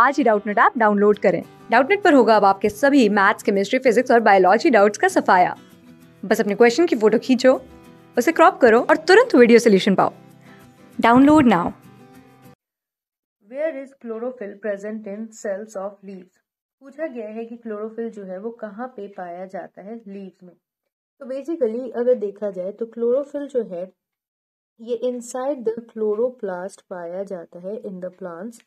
आज ही Doubtnut app download करें डाउटनेट पर होगा अब आपके सभी मैथ्स केमिस्ट्री फिजिक्स और बायोलॉजी डाउट्स का सफाया बस अपने क्वेश्चन की फोटो खींचो उसे क्रॉप करो और तुरंत वीडियो सोल्यूशन पाओ download now where is chlorophyll present in cells of leaves पूछा गया है कि क्लोरोफिल जो है वो कहाँ पे पाया जाता है लीव्स में तो बेसिकली अगर देखा जाए तो क्लोरोफिल जो है ये इनसाइड द क्लोरोप्लास्ट पाया जाता है इन द प्लांट्स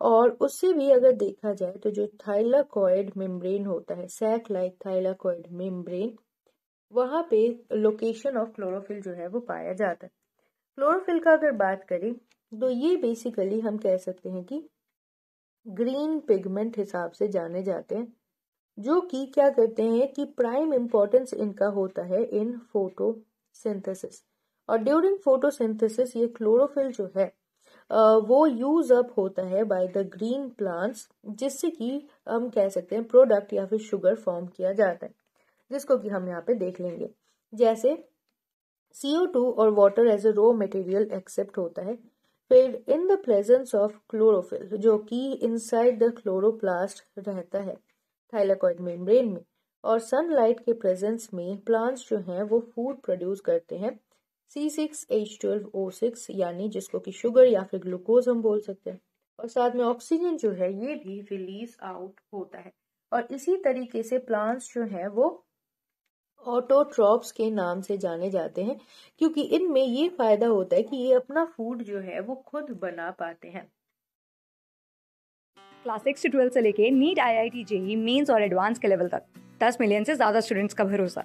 और उससे भी अगर देखा जाए तो जो थाइलाकॉइड मेम्ब्रेन होता है सैक लाइक थाइलाकॉइड मेम्ब्रेन वहां पे लोकेशन ऑफ क्लोरोफिल जो है वो पाया जाता है क्लोरोफिल का अगर बात करें तो ये बेसिकली हम कह सकते हैं कि ग्रीन पिगमेंट हिसाब से जाने जाते हैं जो कि क्या करते हैं कि प्राइम इम्पोर्टेंस इनका होता है इन फोटोसिंथेसिस और ड्यूरिंग फोटोसिंथेसिस ये क्लोरोफिल जो है वो यूज अप होता है बाय द ग्रीन प्लांट्स जिससे कि हम कह सकते हैं प्रोडक्ट या फिर शुगर फॉर्म किया जाता है जिसको कि हम यहाँ पे देख लेंगे जैसे सीओ टू और water as a raw material accept होता है फिर in the presence of chlorophyll जो कि इनसाइड द क्लोरोप्लास्ट रहता है थाइलाकॉइड मेम्ब्रेन में और सनलाइट के प्रेजेंस में प्लांट्स जो हैं वो फूड प्रोड्यूस करते हैं C6H12O6 यानी जिसको कि शुगर या फिर ग्लूकोज हम बोल सकते हैं और साथ में ऑक्सीजन जो है ये भी रिलीज आउट होता है और इसी तरीके से प्लांट्स जो है वो ऑटोट्रॉप्स के नाम से जाने जाते हैं क्योंकि इनमें ये फायदा होता है कि ये अपना फूड जो है वो खुद बना पाते हैं क्लास सिक्स से ट्वेल्थ से लेके NEET I I T JEE mains और एडवांस के लेवल तक दस मिलियन से ज्यादा स्टूडेंट्स का भरोसा